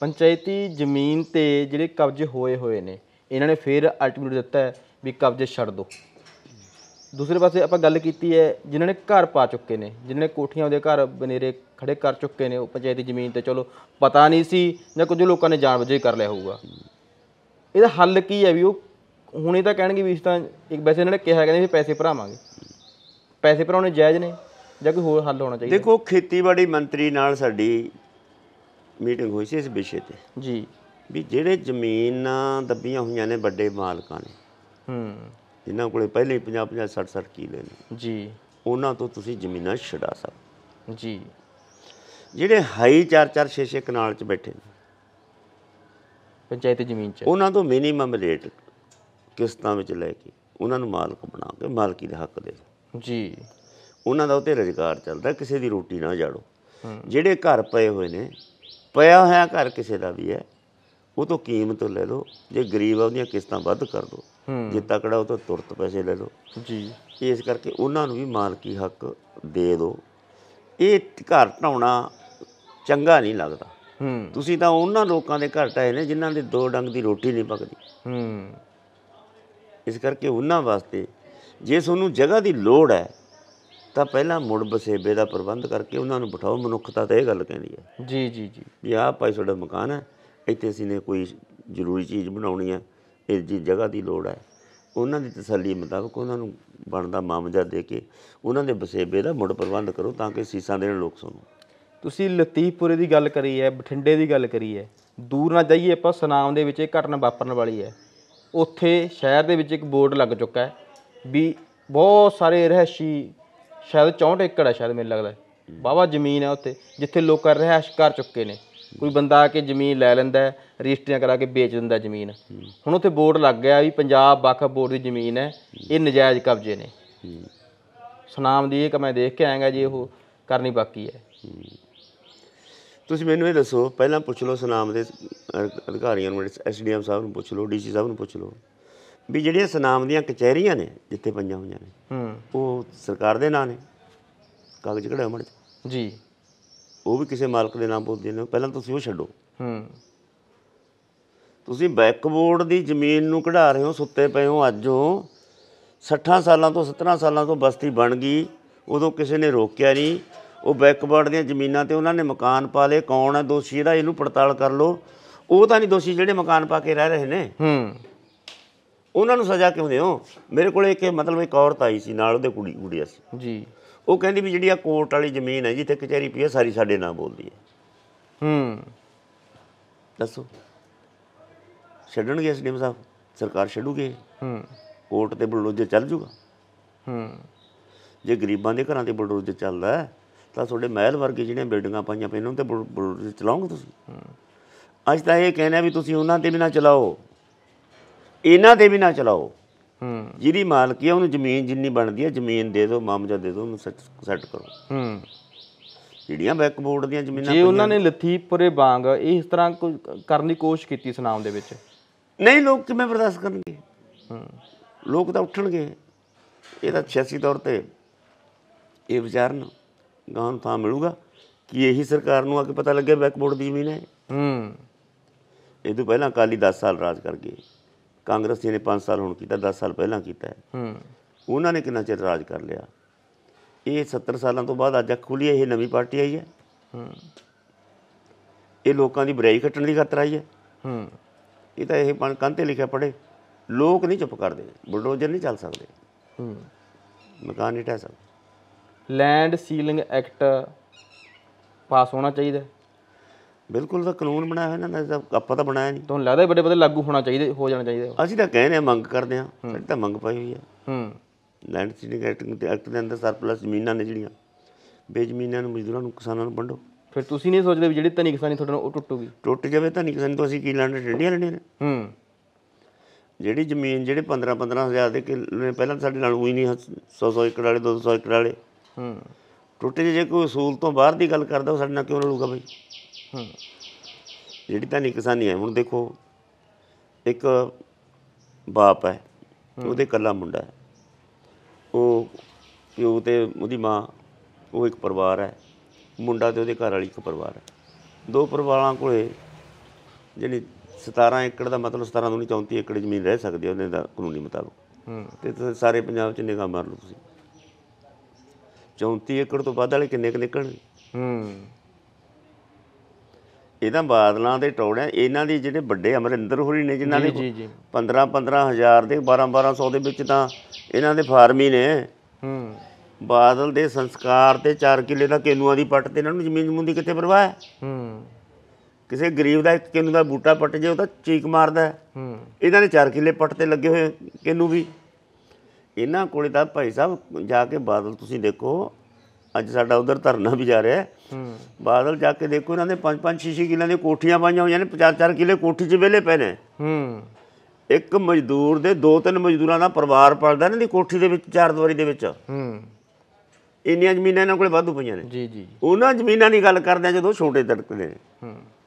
ਪੰਚਾਇਤੀ ਜ਼ਮੀਨ ਤੇ ਜਿਹੜੇ ਕਬਜ਼ੇ ਹੋਏ ਹੋਏ ਨੇ ਇਹਨਾਂ ਨੇ ਫਿਰ ਅਲਟੀਮੇਟ ਦਿੱਤਾ ਹੈ ਵੀ ਕਬਜ਼ੇ ਛੱਡ ਦਿਓ ਦੂਸਰੇ ਪਾਸੇ ਆਪਾਂ ਗੱਲ ਕੀਤੀ ਹੈ ਜਿਨ੍ਹਾਂ ਨੇ ਘਰ ਪਾ ਚੁੱਕੇ ਨੇ ਜਿਨ੍ਹਾਂ ਨੇ ਕੋਠੀਆਂ ਉਹਦੇ ਘਰ ਬਨੇਰੇ ਖੜੇ ਕਰ ਚੁੱਕੇ ਨੇ ਉਹ ਪੰਚਾਇਤੀ ਜ਼ਮੀਨ ਤੇ ਚਲੋ ਪਤਾ ਨਹੀਂ ਸੀ ਜਾਂ ਕੁਝ ਲੋਕਾਂ ਨੇ ਜਾਣਬੁੱਝ ਕੇ ਕਰ ਲਿਆ ਹੋਊਗਾ ਇਹਦਾ ਹੱਲ ਕੀ ਹੈ ਵੀ ਉਹ ਹੁਣ ਇਹ ਤਾਂ ਕਹਿਣਗੇ ਵੀ ਇਸ ਤਾਂ ਇੱਕ ਵੈਸੇ ਇਹਨਾਂ ਨੇ ਕਿਹਾ ਕਹਿੰਦੇ ਵੀ ਪੈਸੇ ਭਰਾਵਾਂਗੇ ਪੈਸੇ ਭਰਾਉਣੇ ਜਾਇਜ਼ ਨੇ ਜਾਂ ਕੋਈ ਹੋਰ ਹੱਲ ਹੋਣਾ ਚਾਹੀਦਾ ਦੇਖੋ ਖੇਤੀਬਾੜੀ ਮੰਤਰੀ ਨਾਲ ਸਾਡੀ ਮੀਟਿੰਗ ਹੋਈ ਸੀ ਇਸ ਵਿਸ਼ੇ ਤੇ ਜੀ ਵੀ ਜਿਹੜੇ ਜ਼ਮੀਨਾਂ ਦੱਬੀਆਂ ਹੋਈਆਂ ਨੇ ਵੱਡੇ ਮਾਲਕਾਂ ਨੇ ਹੂੰ ਜਿਨ੍ਹਾਂ ਕੋਲੇ ਪਹਿਲੇ 50 50 60 60 ਕਿਲੇ ਨੇ ਜੀ ਉਹਨਾਂ ਤੋਂ ਤੁਸੀਂ ਜ਼ਮੀਨਾਂ ਛਡਾ ਸਕਦੇ ਜੀ ਜਿਹੜੇ ਹਾਈ 4 4 6 6 ਕਨਾਲ 'ਚ ਬੈਠੇ ਨੇ ਪੰਚਾਇਤ ਜ਼ਮੀਨ 'ਚ ਉਹਨਾਂ ਤੋਂ ਮਿਨੀਮਮ ਰੇਟ ਕਿਸ਼ਤਾਂ ਵਿੱਚ ਲੈ ਕੇ ਉਹਨਾਂ ਨੂੰ ਮਾਲਕ ਬਣਾ ਕੇ ਮਾਲਕੀ ਦੇ ਹੱਕ ਦੇ ਜੀ ਉਹਨਾਂ ਦਾ ਉਤੇ ਰਜ਼ਗਾਰ ਚੱਲਦਾ ਕਿਸੇ ਦੀ ਰੋਟੀ ਨਾ ਜਾੜੋ ਜਿਹੜੇ ਘਰ ਪਏ ਹੋਏ ਨੇ ਪਿਆ ਹੋਇਆ ਘਰ ਕਿਸੇ ਦਾ ਵੀ ਹੈ ਉਹ ਤੋਂ ਕੀਮਤ ਲੈ ਲਓ ਜੇ ਗਰੀਬ ਆ ਉਹਦੀਆਂ ਕਿਸ਼ਤਾਂ ਵੱਧ ਕਰ ਦਿਓ ਜੇ ਤਕੜਾ ਉਹ ਤੋਂ ਤੁਰਤ ਪੈਸੇ ਲੈ ਲਓ ਜੀ ਇਸ ਕਰਕੇ ਉਹਨਾਂ ਨੂੰ ਵੀ ਮਾਲਕੀ ਹੱਕ ਦੇ ਦਿਓ ਇਹ ਘਰ ਢਾਉਣਾ ਚੰਗਾ ਨਹੀਂ ਲੱਗਦਾ ਤੁਸੀਂ ਤਾਂ ਉਹਨਾਂ ਲੋਕਾਂ ਦੇ ਘਰ ਟਾਏ ਨੇ ਜਿਨ੍ਹਾਂ ਦੇ ਦੋ ਡੰਗ ਦੀ ਰੋਟੀ ਨਹੀਂ ਪਕਦੀ ਹੂੰ ਇਸ ਕਰਕੇ ਉਹਨਾਂ ਵਾਸਤੇ ਜੇ ਤੁਹਾਨੂੰ ਜਗ੍ਹਾ ਦੀ ਲੋੜ ਹੈ ਤਾਂ ਪਹਿਲਾਂ ਮੁੜ ਬਸੇਬੇ ਦਾ ਪ੍ਰਬੰਧ ਕਰਕੇ ਉਹਨਾਂ ਨੂੰ ਬਿਠਾਓ ਮਨੁੱਖਤਾ ਤਾਂ ਇਹ ਗੱਲ ਕਹਿੰਦੀ ਹੈ ਜੀ ਜੀ ਜੀ ਵੀ ਆਹ ਭਾਈ ਤੁਹਾਡਾ ਮਕਾਨ ਹੈ ਇੱਥੇ ਅਸੀਂ ਨੇ ਕੋਈ ਜ਼ਰੂਰੀ ਚੀਜ਼ ਬਣਾਉਣੀ ਹੈ ਇਸ ਦੀ ਜਗ੍ਹਾ ਦੀ ਲੋੜ ਹੈ ਉਹਨਾਂ ਦੀ ਤਸੱਲੀ ਮੁਤਾਬਕ ਉਹਨਾਂ ਨੂੰ ਬਣਦਾ ਮਾਮਜਾ ਦੇ ਕੇ ਉਹਨਾਂ ਦੇ ਬਸੇਬੇ ਦਾ ਮੁੜ ਪ੍ਰਬੰਧ ਕਰੋ ਤਾਂ ਕਿ ਸੀਸਾਂ ਦੇਣ ਲੋਕ ਸੁਣੋ ਤੁਸੀਂ ਲਤੀਫਪੁਰੇ ਦੀ ਗੱਲ ਕਰੀ ਹੈ ਬਠਿੰਡੇ ਦੀ ਗੱਲ ਕਰੀ ਹੈ ਦੂਰ ਨਾ ਜਾਈਏ ਆਪਾਂ ਸੁਨਾਮ ਦੇ ਵਿੱਚ ਇਹ ਘਟਨਾ ਵਾਪਰਨ ਵਾਲੀ ਹੈ ਉੱਥੇ ਸ਼ਹਿਰ ਦੇ ਵਿੱਚ ਇੱਕ ਬੋਰਡ ਲੱਗ ਚੁੱਕਾ ਹੈ ਵੀ ਬਹੁਤ ਸਾਰੇ ਰਹਿਸ਼ੀ ਸ਼ਾਇਦ 64 ਏਕੜ ਹੈ ਸ਼ਾਇਦ ਮੈਨੂੰ ਲੱਗਦਾ ਬਾਬਾ ਜ਼ਮੀਨ ਹੈ ਉੱਥੇ ਜਿੱਥੇ ਰਹੇ ਰਹਿائش ਕਰ ਚੁੱਕੇ ਨੇ ਕੋਈ ਬੰਦਾ ਆ ਕੇ ਜ਼ਮੀਨ ਲੈ ਲੈਂਦਾ ਰਜਿਸਟਰੀਆਂ ਕਰਾ ਕੇ ਵੇਚ ਦਿੰਦਾ ਜ਼ਮੀਨ ਹੁਣ ਉੱਥੇ ਬੋਰਡ ਲੱਗ ਗਿਆ ਵੀ ਪੰਜਾਬ ਵਕਫ ਬੋਰਡ ਦੀ ਜ਼ਮੀਨ ਹੈ ਇਹ ਨਜਾਇਜ਼ ਕਬਜ਼ੇ ਨੇ ਸੁਨਾਮ ਦੀ ਇਹ ਕਿ ਮੈਂ ਦੇਖ ਕੇ ਆਏਗਾ ਜੀ ਉਹ ਕਰਨੀ ਬਾਕੀ ਹੈ ਤੁਸੀਂ ਮੈਨੂੰ ਇਹ ਦੱਸੋ ਪਹਿਲਾਂ ਪੁੱਛ ਲਓ ਸੁਨਾਮ ਦੇ ਅਧਿਕਾਰੀਆਂ ਨੂੰ ਐਸਡੀਐਮ ਸਾਹਿਬ ਨੂੰ ਪੁੱਛ ਲਓ ਡੀਸੀ ਸਾਹਿਬ ਨੂੰ ਪੁੱਛ ਲਓ ਵੀ ਜਿਹੜੀਆਂ ਸੁਨਾਮ ਦੀਆਂ ਕਚਹਿਰੀਆਂ ਨੇ ਜਿੱਥੇ ਪੰਜਾਂ ਹੋਈਆਂ ਨੇ ਹੂੰ ਉਹ ਸਰਕਾਰ ਦੇ ਨਾਂ ਨੇ ਕਾਗਜ਼ ਕਿਹੜਾ ਮੜ ਜੀ ਉਹ ਵੀ ਕਿਸੇ ਮਾਲਕ ਦੇ ਨਾਮ ਬੋਲਦੇ ਨੇ ਪਹਿਲਾਂ ਤੁਸੀਂ ਉਹ ਛੱਡੋ ਹੂੰ ਤੁਸੀਂ ਬੈਕਬੋਰਡ ਦੀ ਜ਼ਮੀਨ ਨੂੰ ਕਢਾ ਰਹੇ ਹੋ ਸੁੱਤੇ ਪਏ ਹੋ ਅੱਜ ਉਹ 60 ਸਾਲਾਂ ਤੋਂ 17 ਸਾਲਾਂ ਤੋਂ ਬਸਤੀ ਬਣ ਗਈ ਉਦੋਂ ਕਿਸੇ ਨੇ ਰੋਕਿਆ ਨਹੀਂ ਉਹ ਬੈਕਬੋਰਡ ਦੀਆਂ ਜ਼ਮੀਨਾਂ ਤੇ ਉਹਨਾਂ ਨੇ ਮਕਾਨ ਪਾ ਲਏ ਕੌਣ ਹੈ ਦੋਸ਼ੀ ਇਹਦਾ ਇਹਨੂੰ ਪੜਤਾਲ ਕਰ ਲਓ ਉਹ ਤਾਂ ਨਹੀਂ ਦੋਸ਼ੀ ਜਿਹੜੇ ਮਕਾਨ ਪਾ ਕੇ ਰਹਿ ਰਹੇ ਨੇ ਹੂੰ ਉਹਨਾਂ ਨੂੰ ਸਜ਼ਾ ਕਿਉਂ ਦਿਓ ਮੇਰੇ ਕੋਲ ਇੱਕ ਮਤਲਬ ਇੱਕ ਔਰਤ ਆਈ ਸੀ ਨਾਲ ਉਹਦੇ ਕੁੜੀ ਕੁੜੀ ਸੀ ਜੀ ਉਹ ਕਹਿੰਦੀ ਵੀ ਜਿਹੜੀ ਆ ਕੋਰਟ ਵਾਲੀ ਜ਼ਮੀਨ ਹੈ ਜਿੱਥੇ ਕਚਹਿਰੀ ਪਈ ਹੈ ਸਾਰੀ ਸਾਡੇ ਨਾਂ ਬੋਲਦੀ ਹੈ ਹੂੰ ਦੱਸੋ ਛੱਡਣਗੇ ਐਸਡੀਐਮ ਸਾਹਿਬ ਸਰਕਾਰ ਛੱਡੂਗੇ ਹੂੰ ਕੋਰਟ ਤੇ ਬਲਡੋਜ਼ਰ ਚੱਲ ਜੂਗਾ ਹੂੰ ਜੇ ਗਰੀਬਾਂ ਦੇ ਘਰਾਂ ਤੇ ਬਲਡੋਜ਼ਰ ਚੱਲਦਾ ਤਾਂ ਤੁਹਾਡੇ ਮਹਿਲ ਵਰਗੇ ਜਿਹੜੀਆਂ ਬਿਲਡਿੰਗਾਂ ਪਾਈਆਂ ਪਈਆਂ ਉਹਨਾਂ ਤੇ ਬਲਡੋਜ਼ਰ ਚਲਾਉਂਗੇ ਤੁਸੀਂ ਅੱਜ ਤਾਂ ਇਹ ਕਹਿਣਾ ਵੀ ਤੁਸੀਂ ਉਹਨਾਂ ਤੇ ਵੀ ਨਾ ਚਲਾਓ ਇਹਨਾਂ ਤੇ ਵੀ ਨਾ ਚਲਾਓ ਹੂੰ ਜਿਹਦੀ ਮਾਲਕੀ ਆ ਉਹਨੂੰ ਜ਼ਮੀਨ ਜਿੰਨੀ ਬਣਦੀ ਹੈ ਜ਼ਮੀਨ ਦੇ ਦਿਓ ਮਾਮਜਾ ਦੇ ਦਿਓ ਉਹਨੂੰ ਸੈੱਟ ਕਰੋ ਹੂੰ ਜਿਹੜੀਆਂ ਬੈਕ ਬੋਰਡ ਦੀਆਂ ਜ਼ਮੀਨਾਂ ਜੇ ਉਹਨਾਂ ਨੇ ਲਥੀਪੁਰੇ ਬਾਗ ਇਸ ਤਰ੍ਹਾਂ ਕਰਨ ਦੀ ਕੋਸ਼ਿਸ਼ ਕੀਤੀ ਸੁਨਾਮ ਦੇ ਵਿੱਚ ਨਹੀਂ ਲੋਕ ਕਿਵੇਂ ਬਰਦਾਸ਼ਤ ਕਰਨਗੇ ਹੂੰ ਲੋਕ ਤਾਂ ਉੱਠਣਗੇ ਇਹ ਤਾਂ ਸਿਆਸੀ ਤੌਰ ਤੇ ਇਹ ਵਿਚਾਰਨ ਗਾਂ ਤਾਂ ਮਿਲੂਗਾ ਕਿ ਇਹੀ ਸਰਕਾਰ ਨੂੰ ਆ ਕੇ ਪਤਾ ਲੱਗਿਆ ਬੈਕ ਬੋਰਡ ਦੀ ਜ਼ਮੀਨ ਹੈ ਹੂੰ ਇਹ ਤੋਂ ਪਹਿਲਾਂ ਕਾਲੀ 10 ਸਾਲ ਰਾਜ ਕਰ ਗਏ ਜੀ ਨੇ 5 ਸਾਲ ਹੁਣ ਕੀਤਾ 10 ਸਾਲ ਪਹਿਲਾਂ ਕੀਤਾ ਹੈ ਹੂੰ ਉਹਨਾਂ ਨੇ ਕਿੰਨਾ ਚਿਰ ਰਾਜ ਕਰ ਲਿਆ ਇਹ 70 ਸਾਲਾਂ ਤੋਂ ਬਾਅਦ ਅੱਜ ਖੁੱਲੀ ਇਹ ਨਵੀਂ ਪਾਰਟੀ ਆਈ ਹੈ ਹੂੰ ਇਹ ਲੋਕਾਂ ਦੀ ਬੁਰਾਈ ਘਟਣ ਦੀ ਖਤਰਾ ਆਈ ਹੈ ਹੂੰ ਇਹ ਤਾਂ ਇਹ ਕੰਤੇ ਲਿਖਿਆ ਪੜੇ ਲੋਕ ਨਹੀਂ ਚੁੱਪ ਕਰਦੇ ਬੁਲਡੋਜ਼ਰ ਨਹੀਂ ਚੱਲ ਸਕਦੇ ਹੂੰ ਮਕਾਨ ਨਹੀਂ ਢਹਿ ਸਕਦਾ ਲੈਂਡ ਸੀਲਿੰਗ ਐਕਟ ਪਾਸ ਹੋਣਾ ਚਾਹੀਦਾ ਬਿਲਕੁਲ ਤਾਂ ਕਾਨੂੰਨ ਬਣਾਇਆ ਹੋਇਆ ਨਾ ਤਾਂ ਆਪਾਂ ਤਾਂ ਬਣਾਇਆ ਨਹੀਂ ਤੁਹਾਨੂੰ ਲੱਗਦਾ ਵੱਡੇ ਵੱਡੇ ਲਾਗੂ ਹੋਣਾ ਚਾਹੀਦੇ ਹੋ ਜਾਣਾ ਚਾਹੀਦਾ ਅਸੀਂ ਤਾਂ ਕਹਿੰਦੇ ਆ ਮੰਗ ਕਰਦੇ ਆ ਸਾਡੀ ਤਾਂ ਮੰਗ ਪਾਈ ਹੋਈ ਆ ਹੂੰ ਲੈਂਡ ਸੀਡਿੰਗ ਐਕਟ ਦੇ ਅੰਦਰ ਸਰਪਲਸ ਜ਼ਮੀਨਾਂ ਨੇ ਜਿਹੜੀਆਂ ਬੇਜ਼ਮੀਨਾਂ ਨੂੰ ਮਜ਼ਦੂਰਾਂ ਨੂੰ ਕਿਸਾਨਾਂ ਨੂੰ ਵੰਡੋ ਫਿਰ ਤੁਸੀਂ ਨਹੀਂ ਸੋਚਦੇ ਵੀ ਜਿਹੜੀ ਧਨੀ ਕਿਸਾਨੀ ਤੁਹਾਡੇ ਨਾਲ ਉਹ ਟੁੱਟੂਗੀ ਟੁੱਟ ਜਾਵੇ ਧਨੀ ਕਿਸਾਨੀ ਤੋਂ ਅਸੀਂ ਕੀ ਲੈਣੇ ਡੰਡੀਆਂ ਲੈਣੀਆਂ ਨੇ ਹੂੰ ਜਿਹੜੀ ਜ਼ਮੀਨ ਜਿਹੜੇ 15 15000 ਦੇ ਕਿਲੇ ਪਹਿਲਾਂ ਸਾਡੇ ਨਾਲ ਹੋਈ ਨਹੀਂ 100 100 ਏਕੜ ਵਾਲੇ 200 ਏਕੜ ਵਾਲੇ ਹੂੰ ਟੁੱਟੇ ਜੇ ਕੋਈ ਸੂਲ ਤੋਂ ਬਾਹਰ ਦੀ ਗੱਲ ਕਰਦਾ ਉਹ ਸਾਡੇ ਨਾਲ ਕਿਉਂ ਲੜੂਗਾ ਬਈ ਹਾਂ ਜਿਹੜੀ ਨਹੀਂ ਕਿਸਾਨੀ ਹੈ ਹੁਣ ਦੇਖੋ ਇੱਕ ਬਾਪ ਹੈ ਉਹਦੇ ਕੱਲਾ ਮੁੰਡਾ ਹੈ ਉਹ ਪਿਓ ਤੇ ਉਹਦੀ ਮਾਂ ਉਹ ਇੱਕ ਪਰਿਵਾਰ ਹੈ ਮੁੰਡਾ ਤੇ ਉਹਦੇ ਘਰ ਵਾਲੀ ਇੱਕ ਪਰਿਵਾਰ ਹੈ ਦੋ ਪਰਿਵਾਰਾਂ ਕੋਲੇ ਜਿਹੜੀ 17 ਏਕੜ ਦਾ ਮਤਲਬ 17 ਨਹੀਂ 34 ਏਕੜ ਜ਼ਮੀਨ ਰਹਿ ਸਕਦੀ ਹੈ ਉਹਦੇ ਦਾ ਕਾਨੂੰਨੀ ਮੁਤਾਬਕ ਤੇ ਸਾਰੇ ਪੰਜਾਬ 'ਚ ਨਿਗਾਹ ਮਾਰ ਲਓ ਤੁਸੀਂ 34 ਏਕੜ ਤੋਂ ਵੱਧ ਵਾਲੇ ਕਿੰਨੇ ਕਿ ਨਿਕਲਣਗੇ ਹੂੰ ਇਹ ਤਾਂ ਬਾਦਲਾਂ ਦੇ ਟੋੜਿਆਂ ਇਹਨਾਂ ਦੀ ਜਿਹੜੇ ਵੱਡੇ ਅਮਰਿੰਦਰ ਹੋਰੀ ਨੇ ਜਿਨ੍ਹਾਂ ਨੇ 15 15000 ਦੇ 12 1200 ਦੇ ਵਿੱਚ ਤਾਂ ਇਹਨਾਂ ਦੇ ਫਾਰਮੀ ਨੇ ਹੂੰ ਬਾਦਲ ਦੇ ਸੰਸਕਾਰ ਤੇ 4 ਕਿੱਲੇ ਦਾ ਕੇਨੂਆਂ ਦੀ ਪੱਟ ਤੇ ਇਹਨਾਂ ਨੂੰ ਜ਼ਮੀਨ ਜ਼ਮੂਨ ਦੀ ਕਿੱਥੇ ਪਰਵਾਹ ਹੈ ਹੂੰ ਕਿਸੇ ਗਰੀਬ ਦਾ ਇੱਕ ਕੇਨੂ ਦਾ ਬੂਟਾ ਪੱਟ ਜੇ ਉਹ ਤਾਂ ਚੀਕ ਮਾਰਦਾ ਹੈ ਹੂੰ ਇਹਨਾਂ ਨੇ 4 ਕਿੱਲੇ ਪੱਟ ਤੇ ਲੱਗੇ ਹੋਏ ਕੇਨੂ ਵੀ ਇਹਨਾਂ ਕੋਲੇ ਤਾਂ ਭਾਈ ਸਾਹਿਬ ਜਾ ਕੇ ਬਾਦਲ ਤੁਸੀਂ ਦੇਖੋ ਅੱਜ ਸਾਡਾ ਉਧਰ ਧਰਨਾ ਵੀ ਜਾ ਰਿਹਾ ਹੈ ਬਾਦਲ ਜਾ ਕੇ ਦੇਖੋ ਇਹਨਾਂ ਦੇ 5-5 6-6 ਕਿੱਲਿਆਂ ਦੀਆਂ ਕੋਠੀਆਂ ਪਾਈਆਂ ਹੋਈਆਂ ਨੇ 50 ਚਾਰ ਕਿੱਲੇ ਕੋਠੀ 'ਚ ਵਿਹਲੇ ਪਏ ਨੇ ਇੱਕ ਮਜ਼ਦੂਰ ਦੇ ਦੋ ਤਿੰਨ ਮਜ਼ਦੂਰਾਂ ਦਾ ਪਰਿਵਾਰ ਪਲਦਾ ਇਹਨਾਂ ਦੀ ਕੋਠੀ ਦੇ ਵਿੱਚ ਚਾਰ ਦਵਾਰੀ ਦੇ ਵਿੱਚ ਇੰਨੀਆਂ ਜ਼ਮੀਨਾਂ ਇਹਨਾਂ ਕੋਲੇ ਵਾਧੂ ਪਈਆਂ ਨੇ ਜੀ ਜੀ ਉਹਨਾਂ ਜ਼ਮੀਨਾਂ ਦੀ ਗੱਲ ਕਰਦੇ ਆ ਜਦੋਂ ਛੋਟੇ ਤੜਕਦੇ ਨੇ